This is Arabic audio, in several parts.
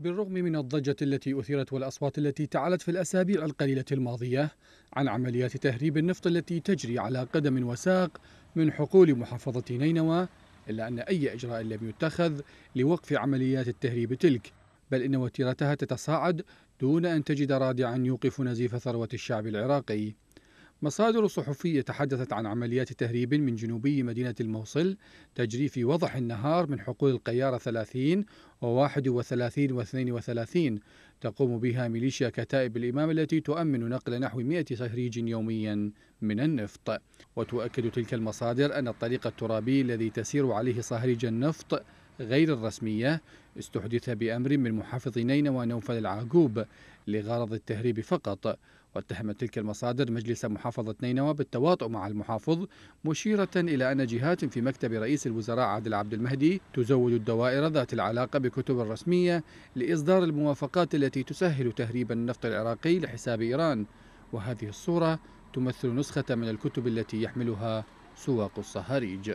بالرغم من الضجة التي أثيرت والأصوات التي تعالت في الأسابيع القليلة الماضية عن عمليات تهريب النفط التي تجري على قدم وساق من حقول محافظة نينوى إلا أن أي إجراء لم يتخذ لوقف عمليات التهريب تلك بل إن وتيرتها تتصاعد دون أن تجد رادعا يوقف نزيف ثروة الشعب العراقي مصادر صحفية تحدثت عن عمليات تهريب من جنوبي مدينة الموصل تجري في وضح النهار من حقول القيارة 30 و31 و32 تقوم بها ميليشيا كتائب الإمام التي تؤمن نقل نحو 100 تهريج يوميا من النفط وتؤكد تلك المصادر أن الطريق الترابي الذي تسير عليه صهريج النفط غير الرسمية استحدث بأمر من محافظ نينوى نوفل العاقوب لغرض التهريب فقط واتهمت تلك المصادر مجلس محافظة نينوى بالتواطؤ مع المحافظ مشيرة إلى أن جهات في مكتب رئيس الوزراء عادل عبد المهدي تزود الدوائر ذات العلاقة بكتب رسمية لإصدار الموافقات التي تسهل تهريب النفط العراقي لحساب إيران وهذه الصورة تمثل نسخة من الكتب التي يحملها سواق الصهاريج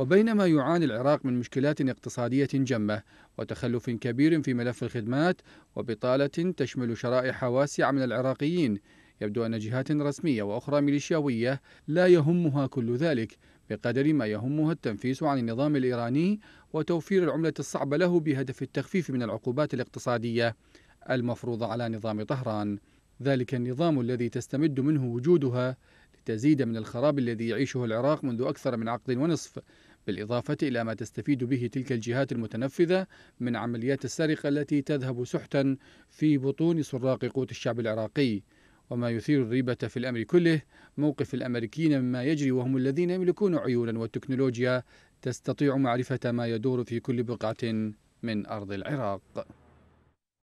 وبينما يعاني العراق من مشكلات اقتصادية جمة وتخلف كبير في ملف الخدمات وبطالة تشمل شرائح واسعة من العراقيين يبدو أن جهات رسمية وأخرى ميليشياوية لا يهمها كل ذلك بقدر ما يهمها التنفيس عن النظام الإيراني وتوفير العملة الصعبة له بهدف التخفيف من العقوبات الاقتصادية المفروضة على نظام طهران ذلك النظام الذي تستمد منه وجودها لتزيد من الخراب الذي يعيشه العراق منذ أكثر من عقد ونصف بالإضافة إلى ما تستفيد به تلك الجهات المتنفذة من عمليات السرقة التي تذهب سحتا في بطون سراق قوت الشعب العراقي وما يثير الريبة في الأمر كله موقف الأمريكيين مما يجري وهم الذين يملكون عيونا والتكنولوجيا تستطيع معرفة ما يدور في كل بقعة من أرض العراق